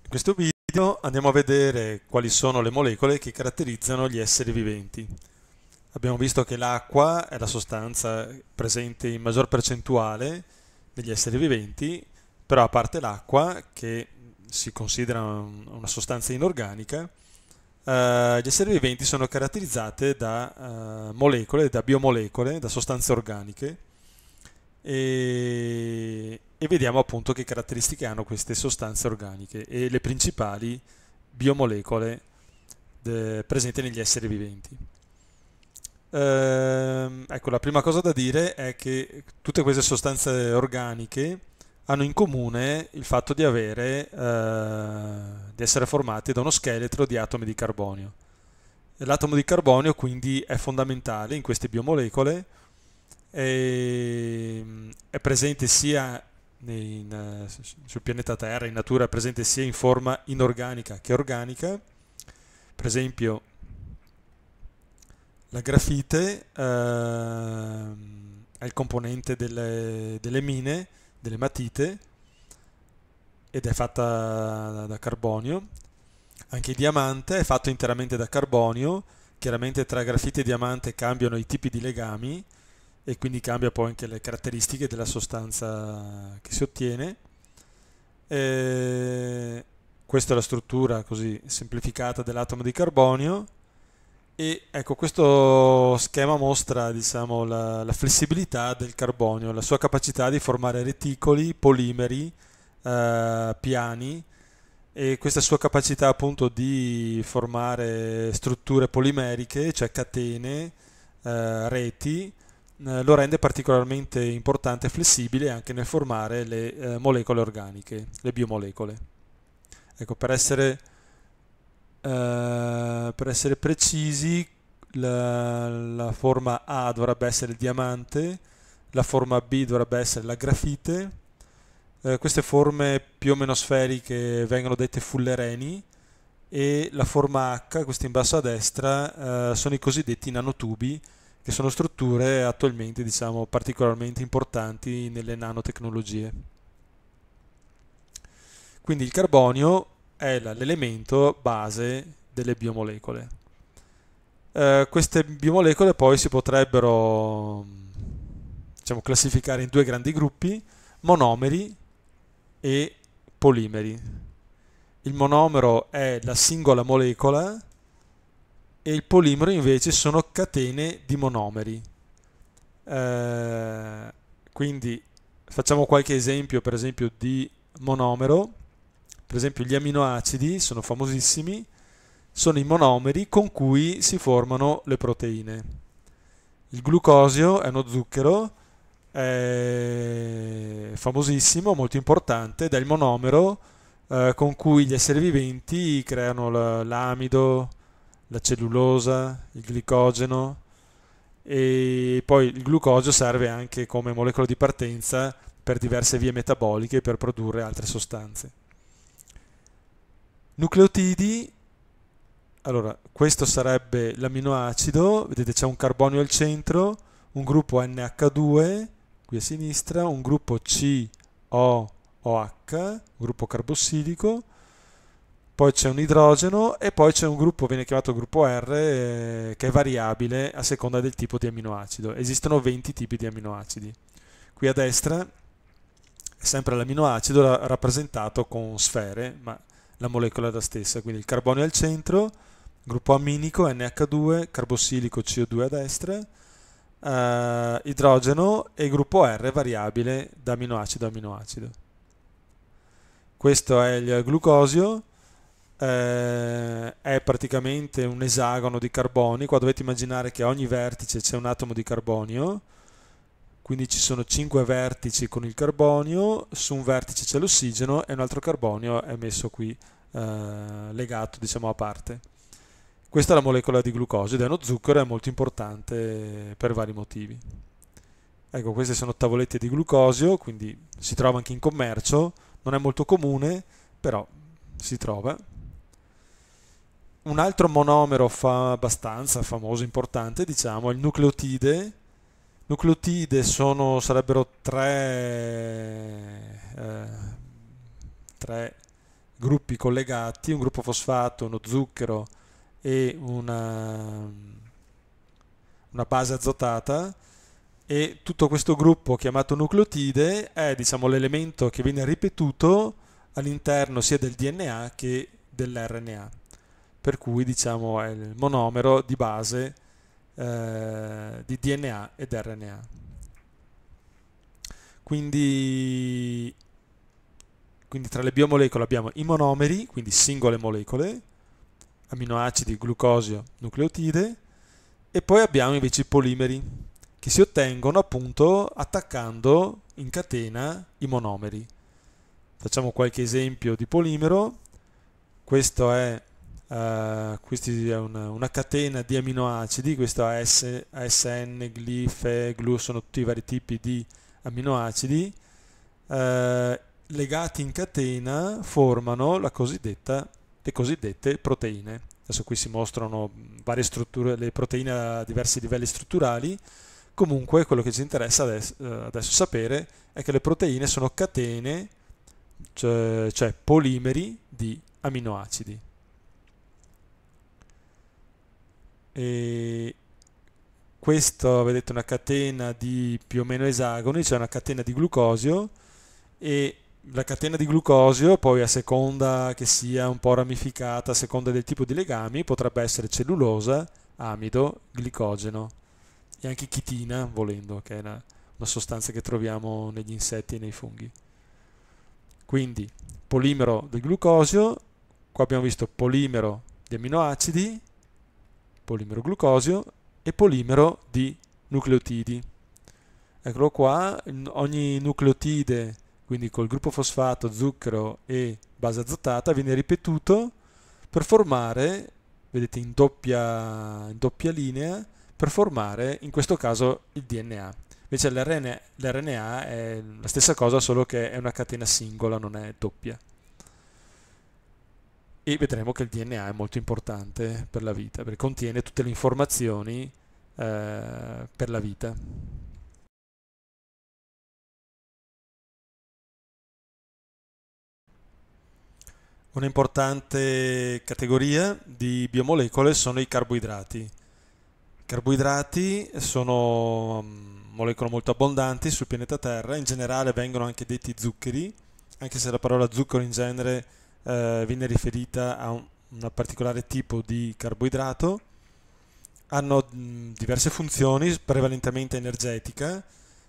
In questo video andiamo a vedere quali sono le molecole che caratterizzano gli esseri viventi. Abbiamo visto che l'acqua è la sostanza presente in maggior percentuale negli esseri viventi, però a parte l'acqua, che si considera una sostanza inorganica, eh, gli esseri viventi sono caratterizzate da uh, molecole, da biomolecole, da sostanze organiche e, e, vediamo appunto che caratteristiche hanno queste sostanze organiche e le principali biomolecole de, presenti negli esseri viventi. Uh, ecco, la prima cosa da dire è che tutte queste sostanze organiche hanno in comune il fatto di, avere, eh, di essere formati da uno scheletro di atomi di carbonio. L'atomo di carbonio quindi è fondamentale in queste biomolecole, è, mm, è presente sia in, eh, sul pianeta Terra, in natura, è presente sia in forma inorganica che organica. Per esempio la grafite eh, è il componente delle, delle mine, delle matite ed è fatta da carbonio. Anche il diamante è fatto interamente da carbonio. Chiaramente tra grafite e diamante cambiano i tipi di legami e quindi cambia poi anche le caratteristiche della sostanza che si ottiene. E questa è la struttura così semplificata dell'atomo di carbonio. E ecco, questo schema mostra diciamo, la, la, flessibilità del carbonio, la sua capacità di formare reticoli, polimeri, eh, piani e questa sua capacità appunto di formare strutture polimeriche, cioè catene, eh, reti, eh, lo rende particolarmente importante e flessibile anche nel formare le eh, molecole organiche, le biomolecole. Ecco, per essere eh, per essere precisi la, la, forma A dovrebbe essere il diamante, la forma B dovrebbe essere la grafite. Eh, queste forme più o meno sferiche vengono dette fullereni e la forma H, questa in basso a destra, eh, sono i cosiddetti nanotubi, che sono strutture attualmente diciamo, particolarmente importanti nelle nanotecnologie. Quindi il carbonio è l'elemento base delle biomolecole. Eh, queste biomolecole poi si potrebbero diciamo, classificare in due grandi gruppi, monomeri e polimeri. Il monomero è la singola molecola e il polimero invece sono catene di monomeri. Eh, quindi facciamo qualche esempio, per esempio, di monomero per esempio gli aminoacidi sono famosissimi, sono i monomeri con cui si formano le proteine. Il glucosio è uno zucchero è famosissimo, molto importante, ed è il monomero eh, con cui gli esseri viventi creano l'amido, la cellulosa, il glicogeno e poi il glucosio serve anche come molecola di partenza per diverse vie metaboliche per produrre altre sostanze. Nucleotidi, allora questo sarebbe l'amminoacido, vedete c'è un carbonio al centro, un gruppo NH2 qui a sinistra, un gruppo COOH, un gruppo carbossilico, poi c'è un idrogeno e poi c'è un gruppo, viene chiamato gruppo R, eh, che è variabile a seconda del tipo di amminoacido. Esistono 20 tipi di amminoacidi. Qui a destra è sempre l'amminoacido rappresentato con sfere, ma la molecola è la stessa, quindi il carbonio al centro, gruppo amminico NH2, carbossilico CO2 a destra, eh, idrogeno e gruppo R variabile da aminoacido a aminoacido. Questo è il glucosio, eh, è praticamente un esagono di carboni, qua dovete immaginare che a ogni vertice c'è un atomo di carbonio, quindi ci sono 5 vertici con il carbonio, su un vertice c'è l'ossigeno e un altro carbonio è messo qui eh, legato diciamo a parte. Questa è la molecola di glucosio ed è uno zucchero, è molto importante per vari motivi. Ecco, queste sono tavolette di glucosio, quindi si trova anche in commercio, non è molto comune, però si trova. Un altro monomero fa abbastanza famoso, importante, diciamo, è il nucleotide. Nucleotide sono, sarebbero tre gruppi collegati, un gruppo fosfato, uno zucchero e una, una base azotata e tutto questo gruppo chiamato nucleotide è diciamo, l'elemento che viene ripetuto all'interno sia del DNA che dell'RNA, per cui diciamo, è il monomero di base eh, di DNA ed RNA. Quindi quindi tra le biomolecole abbiamo i monomeri, quindi singole molecole, aminoacidi, glucosio, nucleotide, e poi abbiamo invece i polimeri, che si ottengono appunto attaccando in catena i monomeri. Facciamo qualche esempio di polimero. Questo è, eh, questa è una, una, catena di aminoacidi, questo AS, ASN, GLIFE, GLU, sono tutti i vari tipi di aminoacidi. Eh, legati in catena formano le cosiddette proteine. Adesso qui si mostrano varie strutture, le proteine a diversi livelli strutturali. Comunque quello che ci interessa adesso, eh, adesso sapere è che le proteine sono catene, cioè, cioè polimeri di aminoacidi. E questo, vedete, è una catena di più o meno esagoni, cioè una catena di glucosio e la catena di glucosio, poi a seconda che sia un po' ramificata, a seconda del tipo di legami, potrebbe essere cellulosa, amido, glicogeno e anche chitina, volendo, che è una, una sostanza che troviamo negli insetti e nei funghi. Quindi polimero del glucosio, qua abbiamo visto polimero di aminoacidi, polimero glucosio e polimero di nucleotidi. Eccolo qua, ogni nucleotide quindi col gruppo fosfato, zucchero e base azotata, viene ripetuto per formare, vedete in doppia, in doppia linea, per formare in questo caso il DNA. Invece l'RNA, l'RNA è la stessa cosa, solo che è una catena singola, non è doppia. E vedremo che il DNA è molto importante per la vita, perché contiene tutte le informazioni eh, per la vita. Un'importante categoria di biomolecole sono i carboidrati. I carboidrati sono mm, molecole molto abbondanti sul pianeta Terra, in generale vengono anche detti zuccheri, anche se la parola zucchero in genere eh, viene riferita a un, un particolare tipo di carboidrato. Hanno mh, mm, diverse funzioni, prevalentemente energetica,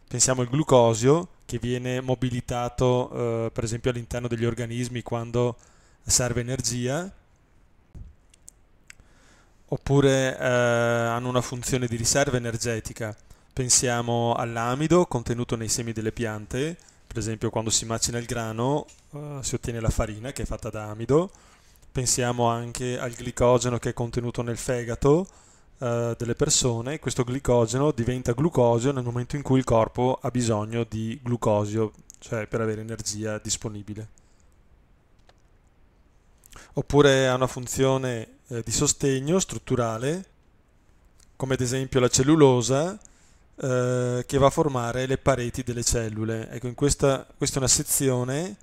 pensiamo al glucosio che viene mobilitato eh, per esempio all'interno degli organismi quando serve energia, oppure eh, hanno una funzione di riserva energetica. Pensiamo all'amido contenuto nei semi delle piante, per esempio quando si macina il grano eh, si ottiene la farina che è fatta da amido, pensiamo anche al glicogeno che è contenuto nel fegato eh, delle persone, questo glicogeno diventa glucosio nel momento in cui il corpo ha bisogno di glucosio, cioè per avere energia disponibile oppure ha una funzione eh, di sostegno strutturale, come ad esempio la cellulosa, eh, che va a formare le pareti delle cellule. Ecco, in questa, questa è una sezione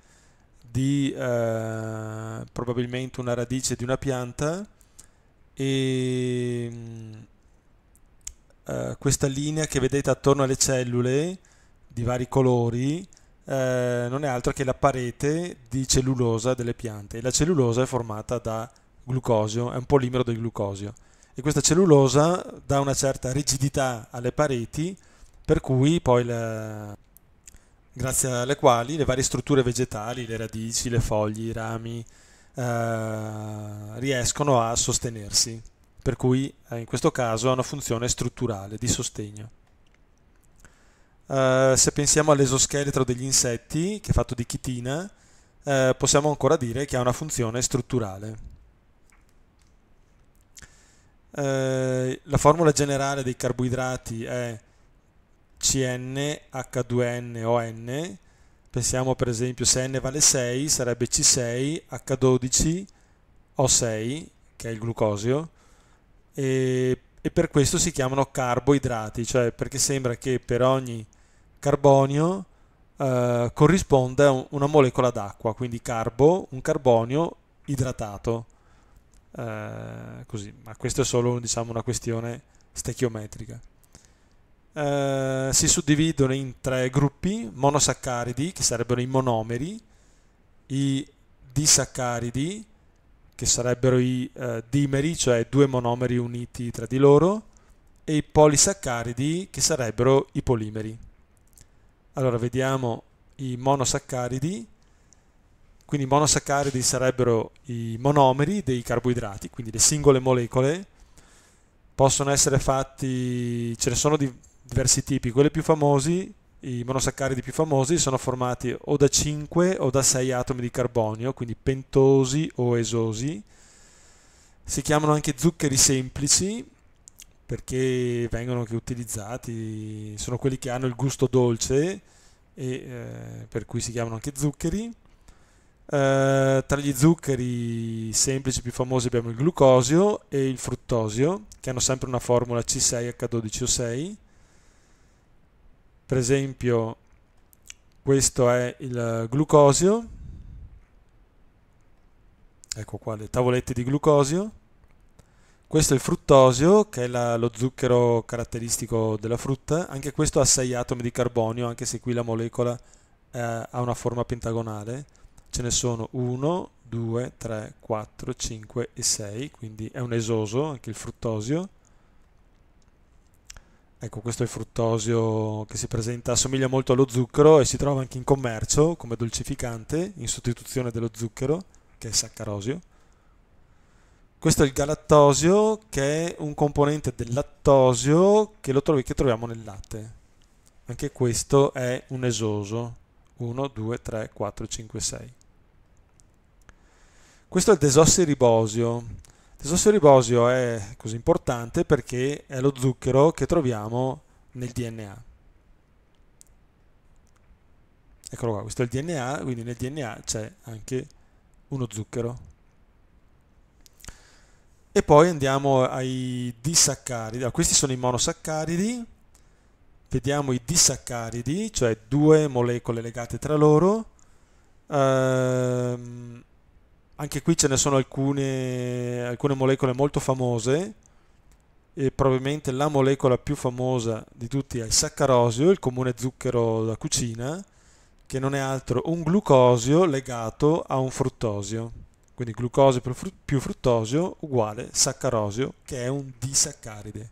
di eh, probabilmente una radice di una pianta e mm, eh, questa linea che vedete attorno alle cellule di vari colori eh, non è altro che la parete di cellulosa delle piante. la cellulosa è formata da glucosio, è un polimero del glucosio. E questa cellulosa dà una certa rigidità alle pareti, per cui poi la... grazie alle quali le varie strutture vegetali, le radici, le foglie, i rami, eh, riescono a sostenersi. Per cui eh, in questo caso ha una funzione strutturale, di sostegno. Eh, se pensiamo all'esoscheletro degli insetti, che è fatto di chitina, uh, possiamo ancora dire che ha una funzione strutturale. Eh, la formula generale dei carboidrati è cnh 2 non Pensiamo per esempio se N vale 6 sarebbe C6, H12, O6, che è il glucosio, e, e per questo si chiamano carboidrati, cioè perché sembra che per ogni carbonio eh, corrisponde a una molecola d'acqua, quindi carbo, un carbonio idratato. Eh, così, ma questa è solo diciamo, una questione stechiometrica. Eh, si suddividono in tre gruppi, monosaccaridi, che sarebbero i monomeri, i disaccaridi, che sarebbero i eh, dimeri, cioè due monomeri uniti tra di loro, e i polisaccaridi, che sarebbero i polimeri. Allora vediamo i monosaccaridi, quindi i monosaccaridi sarebbero i monomeri dei carboidrati, quindi le singole molecole. Possono essere fatti, ce ne sono di diversi tipi, quelli più famosi, i monosaccaridi più famosi sono formati o da 5 o da 6 atomi di carbonio, quindi pentosi o esosi. Si chiamano anche zuccheri semplici perché vengono anche utilizzati, sono quelli che hanno il gusto dolce e eh, per cui si chiamano anche zuccheri. Eh, tra gli zuccheri semplici più famosi abbiamo il glucosio e il fruttosio, che hanno sempre una formula C6H12O6. Per esempio, questo è il glucosio, ecco qua le tavolette di glucosio questo è il fruttosio, che è la, lo zucchero caratteristico della frutta. Anche questo ha 6 atomi di carbonio, anche se qui la molecola eh, ha una forma pentagonale. Ce ne sono 1, 2, 3, 4, 5 e 6, quindi è un esoso, anche il fruttosio. Ecco, questo è il fruttosio che si presenta, assomiglia molto allo zucchero e si trova anche in commercio come dolcificante in sostituzione dello zucchero, che è saccarosio. Questo è il galattosio che è un componente del lattosio che, trovi, che troviamo nel latte. Anche questo è un esoso. 1, 2, 3, 4, 5, 6. Questo è il desossiribosio. Il desossiribosio è così importante perché è lo zucchero che troviamo nel DNA. Eccolo qua, questo è il DNA, quindi nel DNA c'è anche uno zucchero. E poi andiamo ai disaccaridi. Allora, questi sono i monosaccaridi. Vediamo i disaccaridi, cioè due molecole legate tra loro. Ehm, anche qui ce ne sono alcune, alcune molecole molto famose. E probabilmente la molecola più famosa di tutti è il saccarosio, il comune zucchero da cucina, che non è altro un glucosio legato a un fruttosio. Quindi glucosio più fruttosio uguale saccarosio, che è un disaccaride.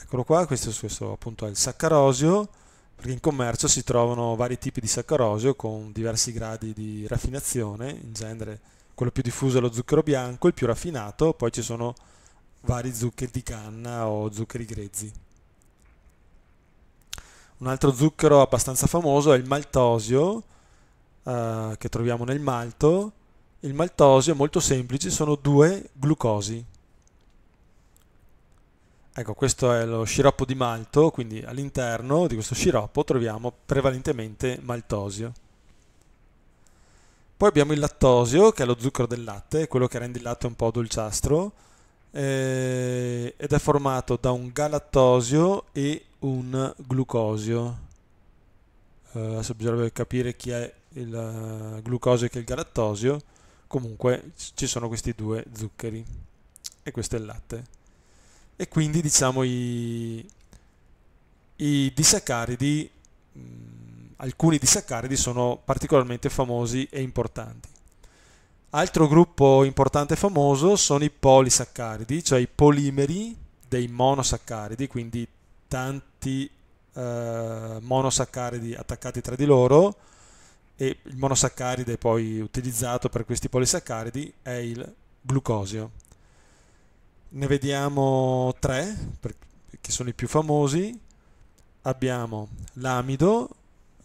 Eccolo qua, questo, questo appunto è il saccarosio, perché in commercio si trovano vari tipi di saccarosio con diversi gradi di raffinazione, in genere quello più diffuso è lo zucchero bianco, il più raffinato, poi ci sono vari zuccheri di canna o zuccheri grezzi. Un altro zucchero abbastanza famoso è il maltosio, eh, che troviamo nel malto, il maltosio è molto semplice, sono due glucosi. Ecco, questo è lo sciroppo di malto, quindi all'interno di questo sciroppo troviamo prevalentemente maltosio. Poi abbiamo il lattosio, che è lo zucchero del latte, quello che rende il latte un po' dolciastro, eh, ed è formato da un galattosio e un glucosio. Eh, adesso bisognerebbe capire chi è il eh, glucosio che il galattosio, comunque ci sono questi due zuccheri e questo è il latte. E quindi diciamo i, i disaccaridi, mh, mm, alcuni disaccaridi sono particolarmente famosi e importanti. Altro gruppo importante e famoso sono i polisaccaridi, cioè i polimeri dei monosaccaridi, quindi tanti eh, monosaccaridi attaccati tra di loro, e il monosaccaride poi utilizzato per questi polisaccaridi è il glucosio. Ne vediamo tre, che sono i più famosi. Abbiamo l'amido,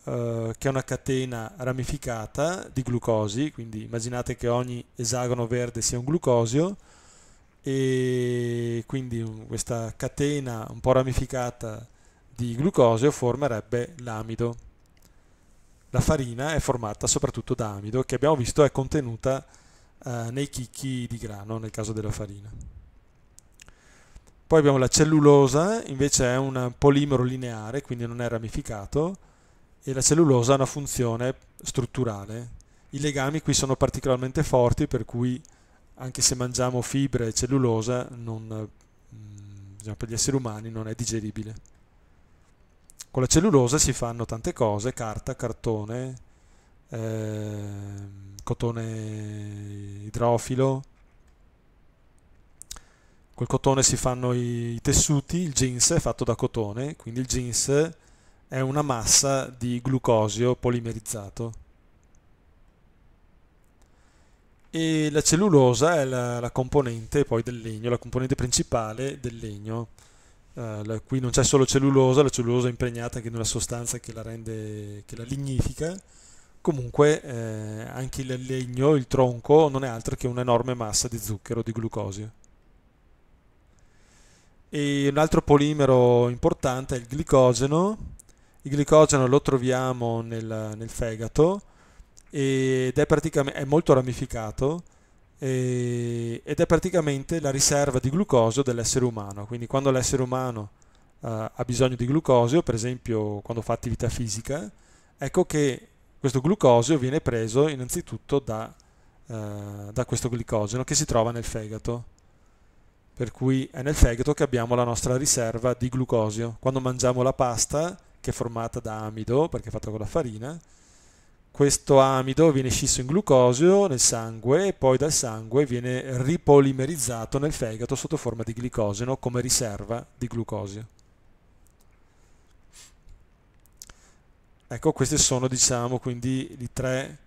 eh, che è una catena ramificata di glucosi, quindi immaginate che ogni esagono verde sia un glucosio, e quindi questa catena un po' ramificata di glucosio formerebbe l'amido. La farina è formata soprattutto da amido, che abbiamo visto è contenuta eh, nei chicchi di grano, nel caso della farina. Poi abbiamo la cellulosa, invece è un polimero lineare, quindi non è ramificato, e la cellulosa ha una funzione strutturale. I legami qui sono particolarmente forti, per cui anche se mangiamo fibre e cellulosa, non, mm, diciamo, per gli esseri umani non è digeribile. Con la cellulosa si fanno tante cose, carta, cartone, eh, cotone idrofilo. Col cotone si fanno i, i tessuti, il jeans è fatto da cotone, quindi il jeans è una massa di glucosio polimerizzato. E la cellulosa è la, la componente poi del legno, la componente principale del legno Uh, qui non c'è solo cellulosa, la cellulosa è impregnata anche in una sostanza che la rende, che la lignifica. Comunque eh, anche il legno, il tronco, non è altro che un'enorme massa di zucchero, di glucosio. E un altro polimero importante è il glicogeno. Il glicogeno lo troviamo nel, nel fegato ed è, è molto ramificato e, ed è praticamente la riserva di glucosio dell'essere umano. Quindi quando l'essere umano uh, ha bisogno di glucosio, per esempio quando fa attività fisica, ecco che questo glucosio viene preso innanzitutto da, uh, da questo glicogeno che si trova nel fegato. Per cui è nel fegato che abbiamo la nostra riserva di glucosio. Quando mangiamo la pasta, che è formata da amido, perché è fatta con la farina, questo amido viene scisso in glucosio nel sangue e poi dal sangue viene ripolimerizzato nel fegato sotto forma di glicogeno come riserva di glucosio. Ecco, questi sono diciamo quindi i tre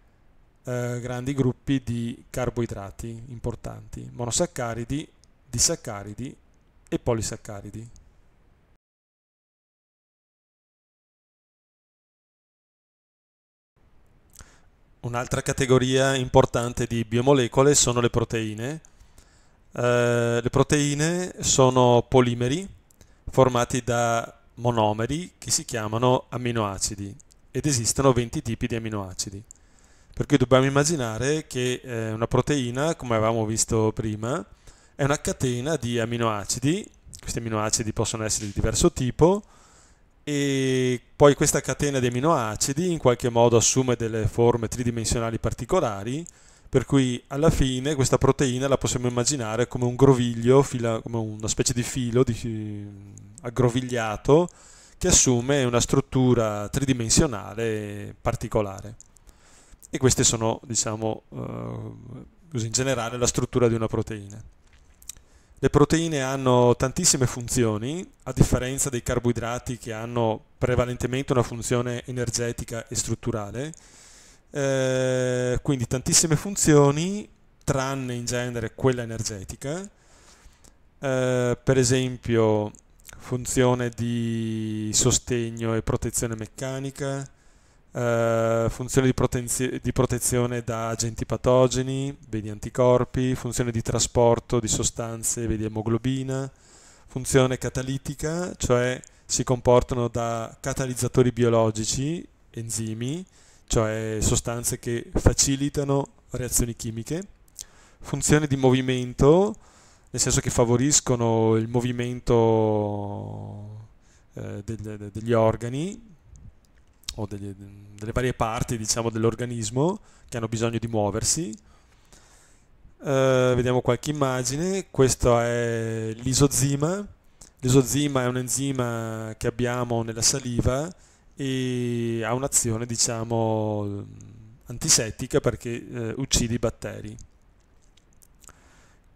eh, grandi gruppi di carboidrati importanti, monosaccaridi, disaccaridi e polisaccaridi. Un'altra categoria importante di biomolecole sono le proteine. Eh, le proteine sono polimeri formati da monomeri che si chiamano amminoacidi ed esistono 20 tipi di amminoacidi. Per cui dobbiamo immaginare che eh, una proteina, come avevamo visto prima, è una catena di amminoacidi, questi amminoacidi possono essere di diverso tipo, e poi questa catena di aminoacidi in qualche modo assume delle forme tridimensionali particolari, per cui alla fine questa proteina la possiamo immaginare come un groviglio, fila, come una specie di filo di, aggrovigliato che assume una struttura tridimensionale particolare. E queste sono, diciamo, eh, in generale la struttura di una proteina. Le proteine hanno tantissime funzioni, a differenza dei carboidrati che hanno prevalentemente una funzione energetica e strutturale. Eh, quindi tantissime funzioni, tranne in genere quella energetica. Eh, per esempio funzione di sostegno e protezione meccanica, Uh, funzione di, prote- di, protezione da agenti patogeni, vedi anticorpi, funzione di trasporto di sostanze, vedi emoglobina, funzione catalitica, cioè si comportano da catalizzatori biologici, enzimi, cioè sostanze che facilitano reazioni chimiche, funzione di movimento, nel senso che favoriscono il movimento eh, degli, degli organi, o delle, delle varie parti diciamo, dell'organismo che hanno bisogno di muoversi. Uh, vediamo qualche immagine, questo è l'isozima, l'isozima è un enzima che abbiamo nella saliva e ha un'azione diciamo antisettica perché eh, uccide i batteri.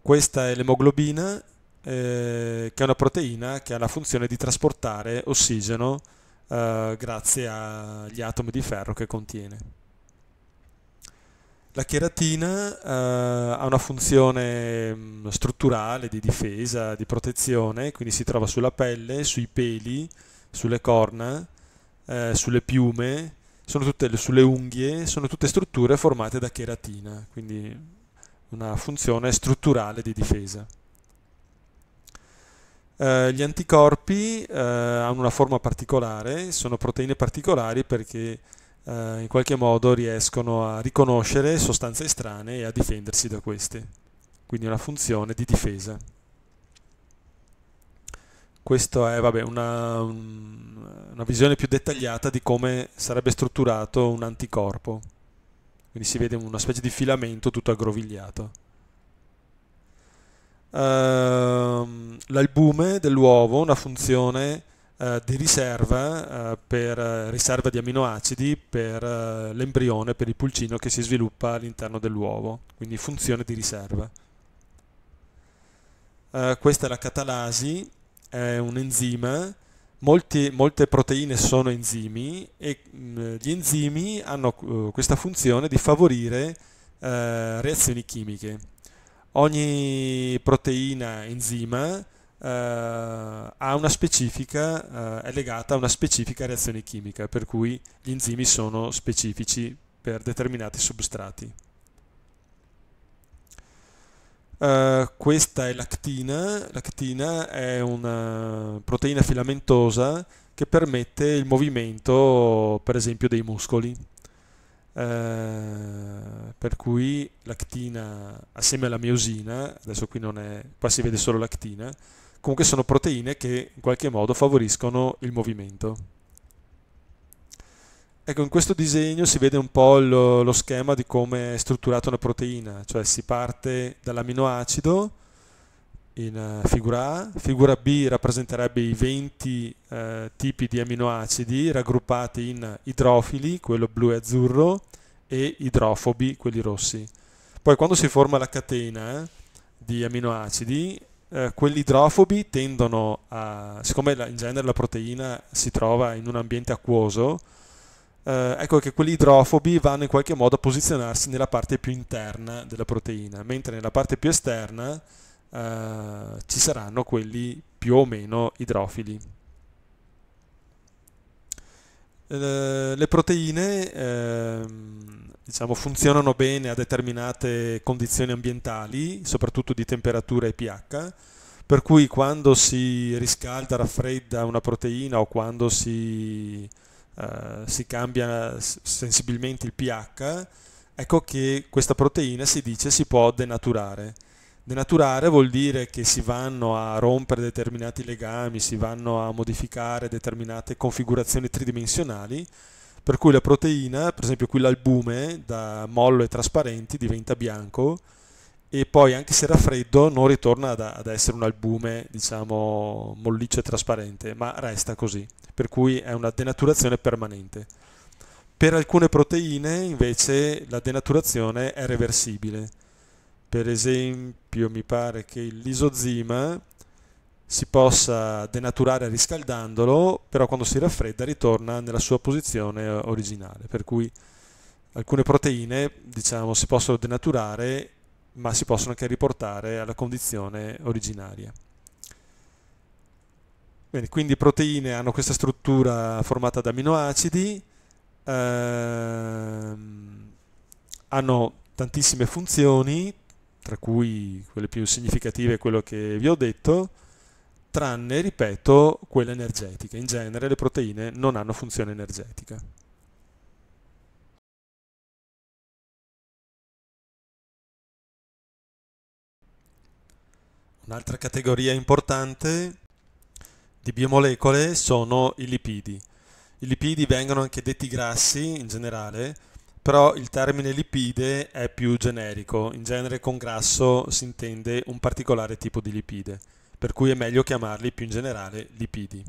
Questa è l'emoglobina eh, che è una proteina che ha la funzione di trasportare ossigeno eh, grazie agli atomi di ferro che contiene. La cheratina eh, ha una funzione mm, strutturale di difesa, di protezione, quindi si trova sulla pelle, sui peli, sulle corna, eh, sulle piume, sono tutte sulle unghie, sono tutte strutture formate da cheratina, quindi una funzione strutturale di difesa. Eh, gli anticorpi eh, hanno una forma particolare, sono proteine particolari perché eh, in qualche modo riescono a riconoscere sostanze strane e a difendersi da queste, quindi una funzione di difesa. Questa è vabbè, una, mm, una visione più dettagliata di come sarebbe strutturato un anticorpo, quindi si vede una specie di filamento tutto aggrovigliato. Ehm, l'albume dell'uovo, una funzione eh, di riserva eh, per riserva di aminoacidi per eh, l'embrione, per il pulcino che si sviluppa all'interno dell'uovo, quindi funzione di riserva. questa è la catalasi, è un enzima, molti, molte proteine sono enzimi e mm, gli enzimi hanno questa funzione di favorire reazioni chimiche ogni proteina, enzima, eh, specifica, eh, è legata a una specifica reazione chimica, per cui gli enzimi sono specifici per determinati substrati. Uh, questa è l'actina, l'actina è una proteina filamentosa che permette il movimento per esempio dei muscoli. Eh, per cui l'actina assieme alla miosina, adesso qui non è, qua si vede solo l'actina, comunque sono proteine che in qualche modo favoriscono il movimento. Ecco, in questo disegno si vede un po' lo, lo schema di come è strutturata una proteina, cioè si parte dall'aminoacido, in eh, figura A, figura B rappresenterebbe i 20 eh, tipi di aminoacidi raggruppati in idrofili, quello blu e azzurro, e idrofobi, quelli rossi. Poi quando si forma la catena eh, di aminoacidi, eh, quelli idrofobi tendono a, siccome in genere la proteina si trova in un ambiente acquoso, eh, ecco che quelli idrofobi vanno in qualche modo a posizionarsi nella parte più interna della proteina, mentre nella parte più esterna eh, ci saranno quelli più o meno idrofili. le proteine ehm, diciamo, funzionano bene a determinate condizioni ambientali, soprattutto di temperatura e pH, per cui quando si riscalda, raffredda una proteina o quando si, eh, si cambia sensibilmente il pH, ecco che questa proteina si dice si può denaturare. Denaturare vuol dire che si vanno a rompere determinati legami, si vanno a modificare determinate configurazioni tridimensionali, per cui la proteina, per esempio qui l'albume, da mollo e trasparenti diventa bianco e poi anche se raffreddo non ritorna ad, ad essere un albume, diciamo, molliccio e trasparente, ma resta così, per cui è una denaturazione permanente. Per alcune proteine invece la denaturazione è reversibile per esempio mi pare che l'isozima si possa denaturare riscaldandolo, però quando si raffredda ritorna nella sua posizione eh, originale, per cui alcune proteine diciamo, si possono denaturare ma si possono anche riportare alla condizione originaria. Bene, quindi proteine hanno questa struttura formata da aminoacidi, ehm, hanno tantissime funzioni, tra cui quelle più significative, quello che vi ho detto, tranne, ripeto, quelle energetiche. In genere le proteine non hanno funzione energetica. Un'altra categoria importante di biomolecole sono i lipidi. I lipidi vengono anche detti grassi in generale, però il termine lipide è più generico, in genere con grasso si intende un particolare tipo di lipide, per cui è meglio chiamarli più in generale lipidi.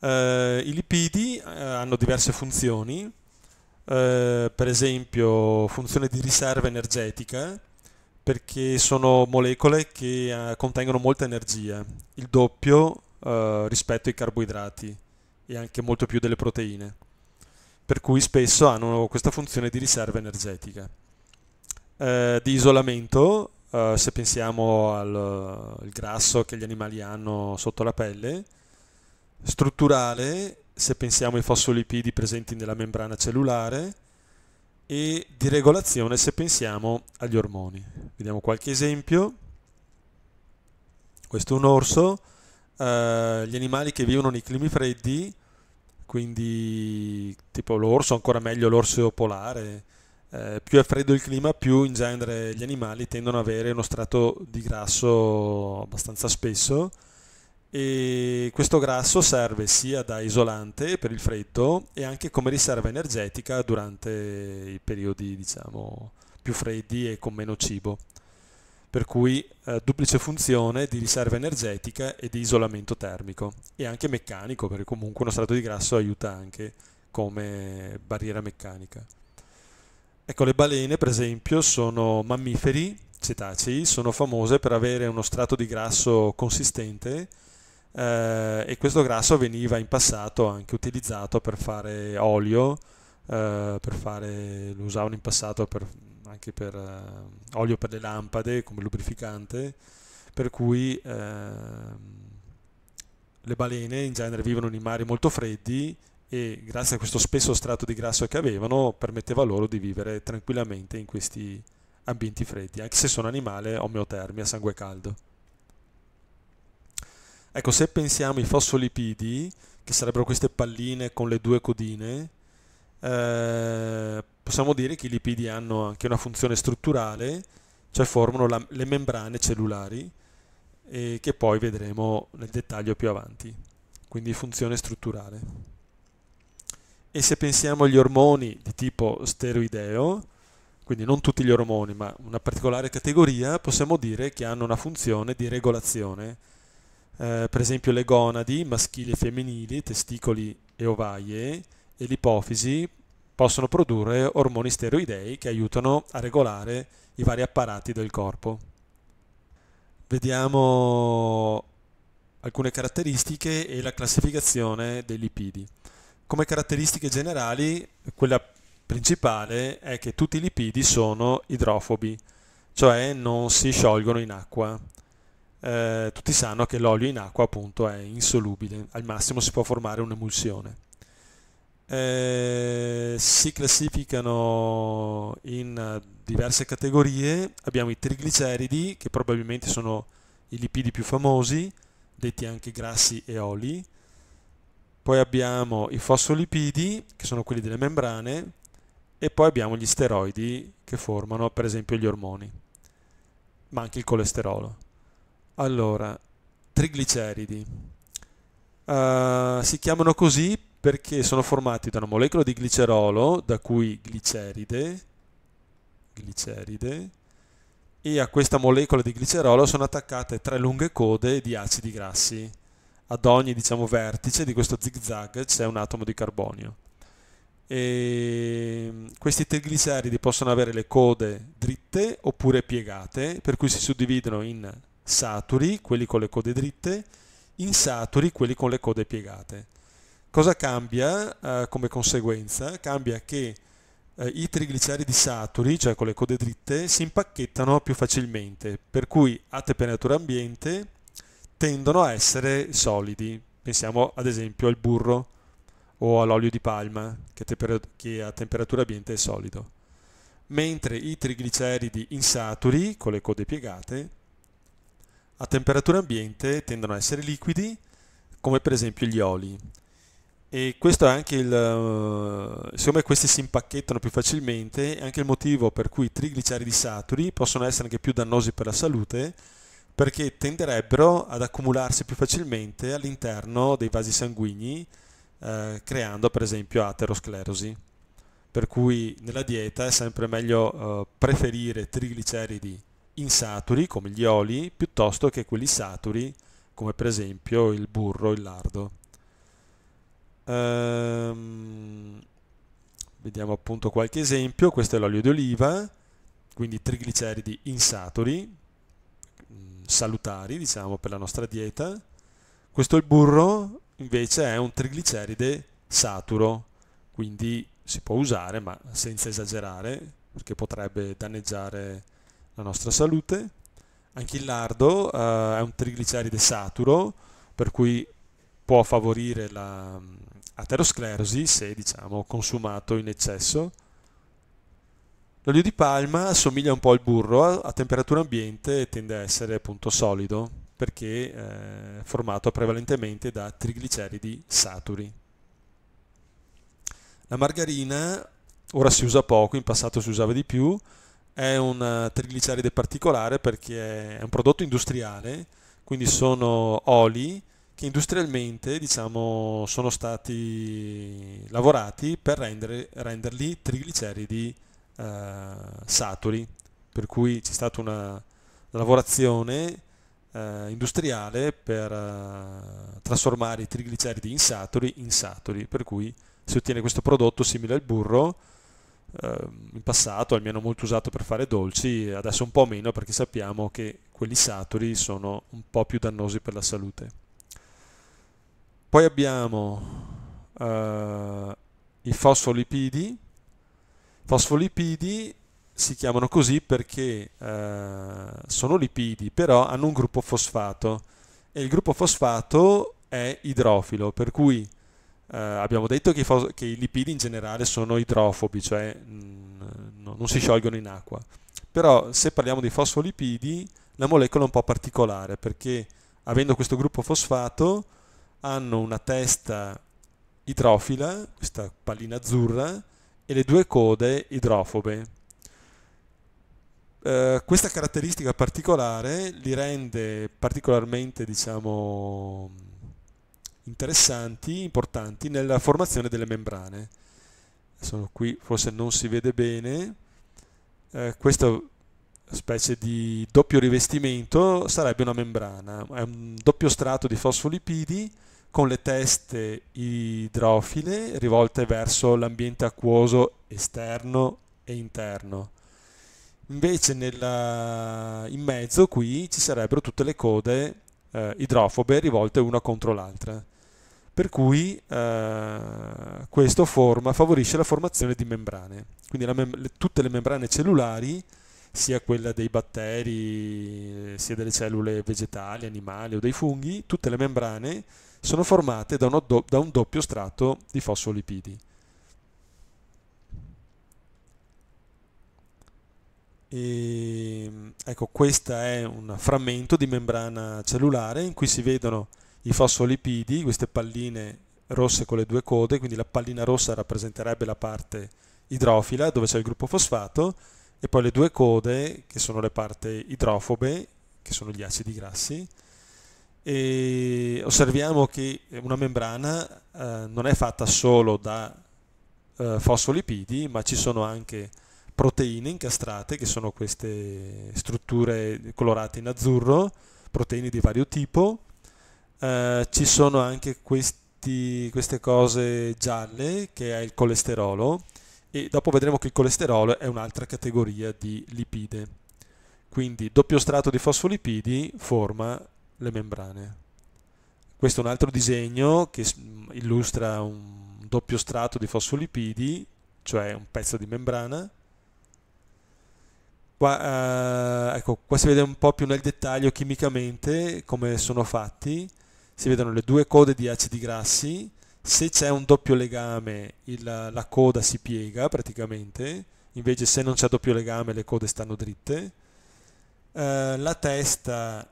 Eh, I lipidi eh, hanno diverse funzioni, eh, per esempio funzione di riserva energetica, perché sono molecole che eh, contengono molta energia, il doppio eh, rispetto ai carboidrati e anche molto più delle proteine per cui spesso hanno questa funzione di riserva energetica. Eh, di isolamento, eh, se pensiamo al, al grasso che gli animali hanno sotto la pelle, strutturale, se pensiamo ai fosfolipidi presenti nella membrana cellulare, e di regolazione se pensiamo agli ormoni. Vediamo qualche esempio. Questo è un orso. Uh, gli animali che vivono nei climi freddi quindi tipo l'orso, ancora meglio l'orso polare. Eh, più è freddo il clima, più in genere gli animali tendono ad avere uno strato di grasso abbastanza spesso e questo grasso serve sia da isolante per il freddo e anche come riserva energetica durante i periodi diciamo più freddi e con meno cibo per cui eh, duplice funzione di riserva energetica e di isolamento termico e anche meccanico perché comunque uno strato di grasso aiuta anche come barriera meccanica. Ecco, le balene per esempio sono mammiferi cetacei, sono famose per avere uno strato di grasso consistente eh, e questo grasso veniva in passato anche utilizzato per fare olio, eh, per fare, lo usavano in passato per anche per eh, olio per le lampade come lubrificante, per cui eh, le balene in genere vivono in mari molto freddi e grazie a questo spesso strato di grasso che avevano permetteva loro di vivere tranquillamente in questi ambienti freddi, anche se sono animale omeotermi a sangue caldo. Ecco, se pensiamo ai fosfolipidi, che sarebbero queste palline con le due codine, eh, possiamo dire che i lipidi hanno anche una funzione strutturale, cioè formano la, le membrane cellulari, eh, che poi vedremo nel dettaglio più avanti, quindi funzione strutturale. E se pensiamo agli ormoni di tipo steroideo, quindi non tutti gli ormoni, ma una particolare categoria, possiamo dire che hanno una funzione di regolazione. Eh, per esempio le gonadi, maschili e femminili, testicoli e ovaie, e l'ipofisi possono produrre ormoni steroidei che aiutano a regolare i vari apparati del corpo. Vediamo alcune caratteristiche e la classificazione dei lipidi. Come caratteristiche generali, quella principale è che tutti i lipidi sono idrofobi, cioè non si sciolgono in acqua. Eh, tutti sanno che l'olio in acqua appunto è insolubile, al massimo si può formare un'emulsione. Eh, si classificano in eh, diverse categorie, abbiamo i trigliceridi che probabilmente sono i lipidi più famosi, detti anche grassi e oli, poi abbiamo i fosfolipidi che sono quelli delle membrane e poi abbiamo gli steroidi che formano per esempio gli ormoni, ma anche il colesterolo. Allora, trigliceridi. Uh, si chiamano così perché sono formati da una molecola di glicerolo, da cui gliceride, gliceride, e a questa molecola di glicerolo sono attaccate tre lunghe code di acidi grassi. Ad ogni diciamo, vertice di questo zigzag c'è un atomo di carbonio. E questi trigliceridi possono avere le code dritte oppure piegate, per cui si suddividono in saturi, quelli con le code dritte, insaturi, quelli con le code piegate. Cosa cambia eh, come conseguenza? Cambia che eh, i trigliceridi saturi, cioè con le code dritte, si impacchettano più facilmente, per cui a temperatura ambiente tendono a essere solidi. Pensiamo ad esempio al burro o all'olio di palma, che, temper- che a temperatura ambiente è solido. Mentre i trigliceridi insaturi, con le code piegate, a temperatura ambiente tendono a essere liquidi, come per esempio gli oli. E questo è anche il, eh, siccome questi si impacchettano più facilmente, è anche il motivo per cui i trigliceridi saturi possono essere anche più dannosi per la salute, perché tenderebbero ad accumularsi più facilmente all'interno dei vasi sanguigni, eh, creando per esempio aterosclerosi. Per cui nella dieta è sempre meglio eh, preferire trigliceridi insaturi come gli oli piuttosto che quelli saturi come per esempio il burro, il lardo. Um, vediamo appunto qualche esempio. Questo è l'olio d'oliva, quindi trigliceridi insaturi, mm, salutari diciamo per la nostra dieta. Questo il burro invece è un trigliceride saturo, quindi si può usare ma senza esagerare perché potrebbe danneggiare la nostra salute. Anche il lardo eh, è un trigliceride saturo, per cui può favorire la mm, aterosclerosi se diciamo consumato in eccesso. L'olio di palma assomiglia un po' al burro, a temperatura ambiente tende a essere appunto solido perché è eh, formato prevalentemente da trigliceridi saturi. La margarina ora si usa poco, in passato si usava di più, è un eh, trigliceride particolare perché è un prodotto industriale, quindi sono oli che industrialmente diciamo, sono stati lavorati per rendere, renderli trigliceridi eh, saturi, per cui c'è stata una, lavorazione eh, industriale per eh, trasformare i trigliceridi insaturi in saturi, per cui si ottiene questo prodotto simile al burro, ehm, in passato almeno molto usato per fare dolci, adesso un po' meno perché sappiamo che quelli saturi sono un po' più dannosi per la salute. Poi abbiamo eh, i fosfolipidi. Fosfolipidi si chiamano così perché eh, sono lipidi, però hanno un gruppo fosfato e il gruppo fosfato è idrofilo, per cui eh, abbiamo detto che i, che i, lipidi in generale sono idrofobi, cioè mh, mm, no, non si sciolgono in acqua. Però se parliamo di fosfolipidi, la molecola è un po' particolare perché avendo questo gruppo fosfato hanno una testa idrofila, questa pallina azzurra, e le due code idrofobe. Eh, questa caratteristica particolare li rende particolarmente diciamo, interessanti, importanti nella formazione delle membrane. Adesso qui forse non si vede bene, eh, questa specie di doppio rivestimento sarebbe una membrana, è un doppio strato di fosfolipidi con le teste idrofile rivolte verso l'ambiente acquoso esterno e interno. Invece nella... in mezzo qui ci sarebbero tutte le code eh, idrofobe rivolte una contro l'altra. Per cui eh, questo forma, favorisce la formazione di membrane. Quindi mem- tutte le membrane cellulari, sia quella dei batteri, sia delle cellule vegetali, animali o dei funghi, tutte le membrane sono formate da, do, da un doppio strato di fosfolipidi. E, ehm, ecco, questo è un frammento di membrana cellulare in cui si vedono i fosfolipidi, queste palline rosse con le due code, quindi la pallina rossa rappresenterebbe la parte idrofila dove c'è il gruppo fosfato e poi le due code che sono le parti idrofobe, che sono gli acidi grassi, e osserviamo che una membrana eh, non è fatta solo da eh, fosfolipidi, ma ci sono anche proteine incastrate, che sono queste strutture colorate in azzurro, proteine di vario tipo, eh, ci sono anche questi, queste cose gialle, che è il colesterolo, e dopo vedremo che il colesterolo è un'altra categoria di lipide. Quindi doppio strato di fosfolipidi forma le membrane. Questo è un altro disegno che illustra un doppio strato di fosfolipidi, cioè un pezzo di membrana. Qua, eh, ecco, qua si vede un po' più nel dettaglio chimicamente come sono fatti. Si vedono le due code di acidi grassi. Se c'è un doppio legame, il, la coda si piega praticamente, invece se non c'è doppio legame le code stanno dritte. Eh, la testa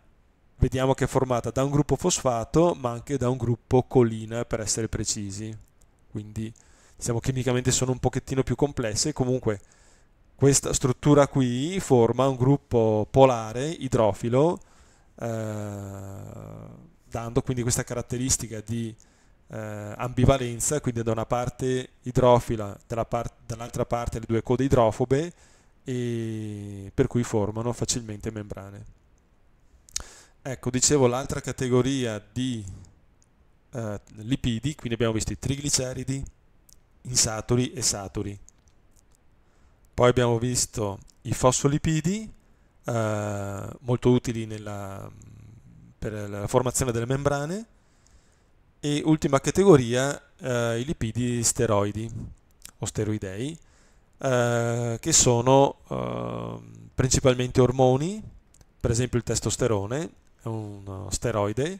Vediamo che è formata da un gruppo fosfato ma anche da un gruppo colina per essere precisi. Quindi diciamo chimicamente sono un pochettino più complesse. Comunque questa struttura qui forma un gruppo polare idrofilo eh, dando quindi questa caratteristica di eh, ambivalenza, quindi da una parte idrofila, dall'altra parte, parte le due code idrofobe, e per cui formano facilmente membrane. Ecco, dicevo l'altra categoria di eh, lipidi, quindi abbiamo visto i trigliceridi, insaturi e saturi. Poi abbiamo visto i fosfolipidi, eh, molto utili nella, per la formazione delle membrane, e ultima categoria eh, i lipidi steroidi o steroidei, eh, che sono eh, principalmente ormoni, per esempio il testosterone, uno steroide.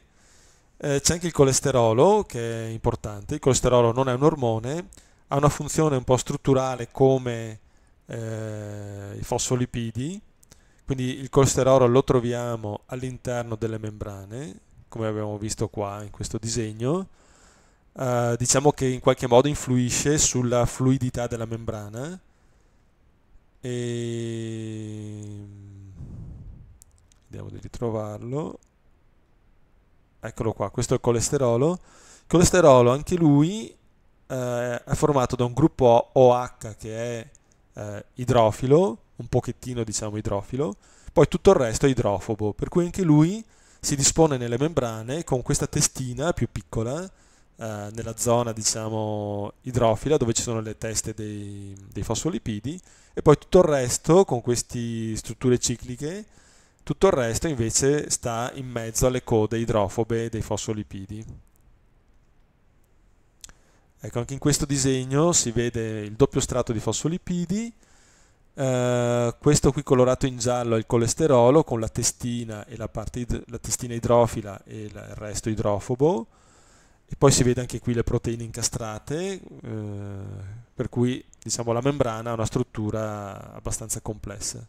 Eh, c'è anche il colesterolo che è importante, il colesterolo non è un ormone, ha una funzione un po' strutturale come eh, i fosfolipidi, quindi il colesterolo lo troviamo all'interno delle membrane, come abbiamo visto qua in questo disegno. Eh, diciamo che in qualche modo influisce sulla fluidità della membrana e vediamo di ritrovarlo. Eccolo qua, questo è il colesterolo. Il colesterolo, anche lui, eh, è formato da un gruppo OH che è eh, idrofilo, un pochettino diciamo idrofilo, poi tutto il resto è idrofobo, per cui anche lui si dispone nelle membrane con questa testina più piccola eh, nella zona diciamo idrofila dove ci sono le teste dei, dei fosfolipidi e poi tutto il resto con queste strutture cicliche tutto il resto invece sta in mezzo alle code idrofobe dei fosfolipidi. Ecco, anche in questo disegno si vede il doppio strato di fosfolipidi, Uh, eh, questo qui colorato in giallo è il colesterolo con la testina e la, parte id- la testina idrofila e il resto idrofobo e poi si vede anche qui le proteine incastrate uh, per cui diciamo la membrana ha una struttura abbastanza complessa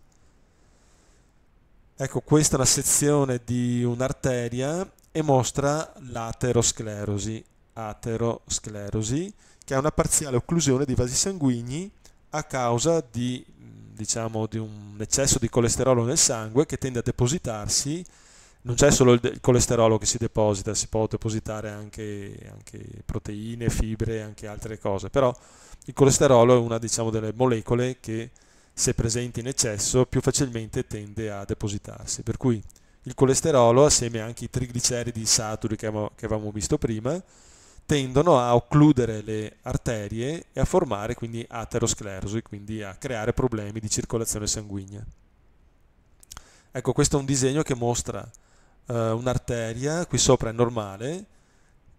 Ecco, questa è la sezione di un'arteria e mostra l'aterosclerosi, aterosclerosi, che è una parziale occlusione di vasi sanguigni a causa di, diciamo, di un eccesso di colesterolo nel sangue che tende a depositarsi. Non c'è solo il, colesterolo che si deposita, si può depositare anche, anche, proteine, fibre, anche altre cose, però il colesterolo è una diciamo, delle molecole che se presente in eccesso, più facilmente tende a depositarsi. Per cui il colesterolo, assieme anche ai trigliceridi saturi che avevamo visto prima, tendono a occludere le arterie e a formare quindi aterosclerosi, quindi a creare problemi di circolazione sanguigna. Ecco, questo è un disegno che mostra eh, un'arteria, qui sopra è normale,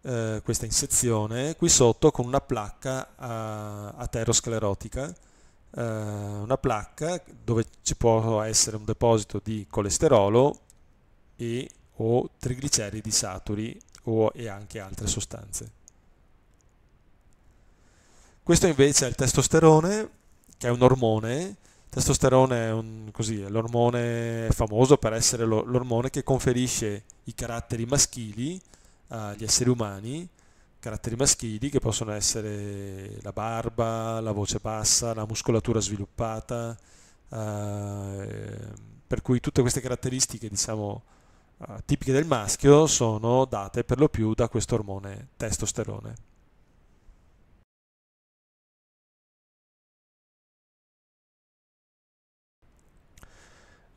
eh, questa in sezione, qui sotto con una placca eh, aterosclerotica, eh, una placca dove ci può essere un deposito di colesterolo e o trigliceridi saturi o, e anche altre sostanze. Questo invece è il testosterone, che è un ormone. Il Testosterone è, un, così, è l'ormone famoso per essere l'ormone che conferisce i caratteri maschili agli esseri umani caratteri maschili che possono essere la barba, la voce bassa, la muscolatura sviluppata, eh, per cui tutte queste caratteristiche diciamo, eh, tipiche del maschio sono date per lo più da questo ormone testosterone.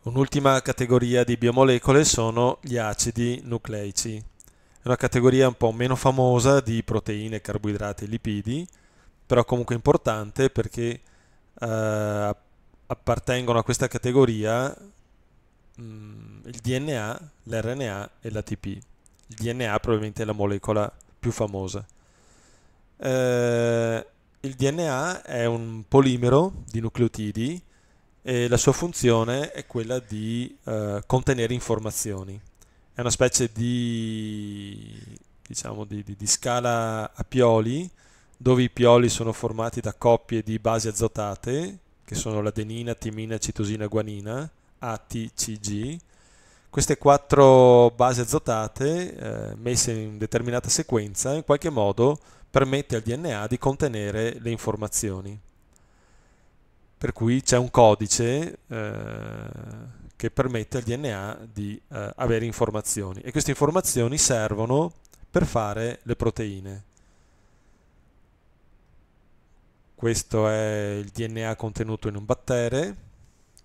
Un'ultima categoria di biomolecole sono gli acidi nucleici. È una categoria un po' meno famosa di proteine, carboidrati e lipidi, però comunque importante perché eh, appartengono a questa categoria mh, mm, il DNA, l'RNA e l'ATP. Il DNA probabilmente è la molecola più famosa. Eh, il DNA è un polimero di nucleotidi e la sua funzione è quella di eh, contenere informazioni è una specie di, diciamo, di, di, di scala a pioli, dove i pioli sono formati da coppie di basi azotate, che sono l'adenina, timina, citosina, guanina, ATCG. Queste quattro basi azotate, eh, messe in determinata sequenza, in qualche modo permette al DNA di contenere le informazioni. Per cui c'è un codice eh, che permette al DNA di eh, avere informazioni e queste informazioni servono per fare le proteine. Questo è il DNA contenuto in un battere,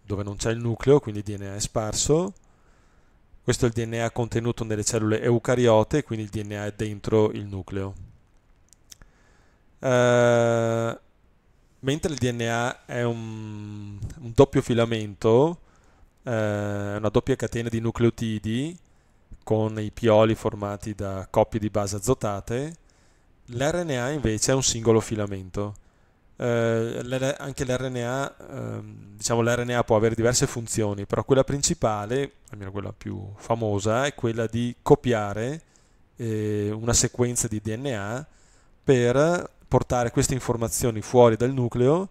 dove non c'è il nucleo, quindi il DNA è sparso. Questo è il DNA contenuto nelle cellule eucariote, quindi il DNA è dentro il nucleo. Uh, mentre il DNA è un, un doppio filamento, eh, una doppia catena di nucleotidi con i pioli formati da coppie di base azotate, l'RNA invece è un singolo filamento. Eh, anche l'RNA, ehm, diciamo l'RNA può avere diverse funzioni, però quella principale, almeno quella più famosa, è quella di copiare eh, una sequenza di DNA per portare queste informazioni fuori dal nucleo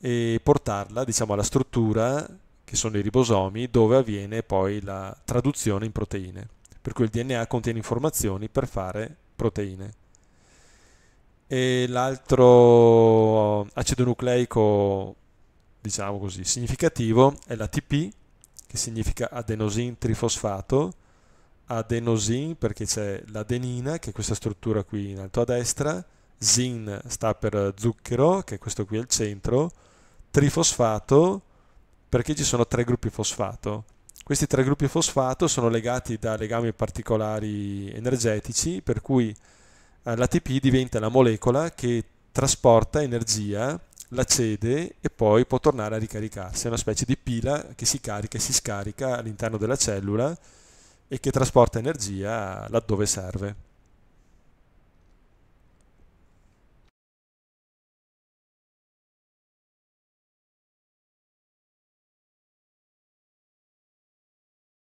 e portarla diciamo alla struttura che sono i ribosomi, dove avviene poi la traduzione in proteine. Per cui il DNA contiene informazioni per fare proteine. E l'altro acido nucleico, diciamo così, significativo è l'ATP, che significa adenosin trifosfato, adenosin perché c'è l'adenina, che è questa struttura qui in alto a destra, zin sta per zucchero, che è questo qui al centro, trifosfato, perché ci sono tre gruppi fosfato. Questi tre gruppi fosfato sono legati da legami particolari energetici, per cui eh, l'ATP diventa la molecola che trasporta energia, la cede e poi può tornare a ricaricarsi. È una specie di pila che si carica e si scarica all'interno della cellula e che trasporta energia laddove serve.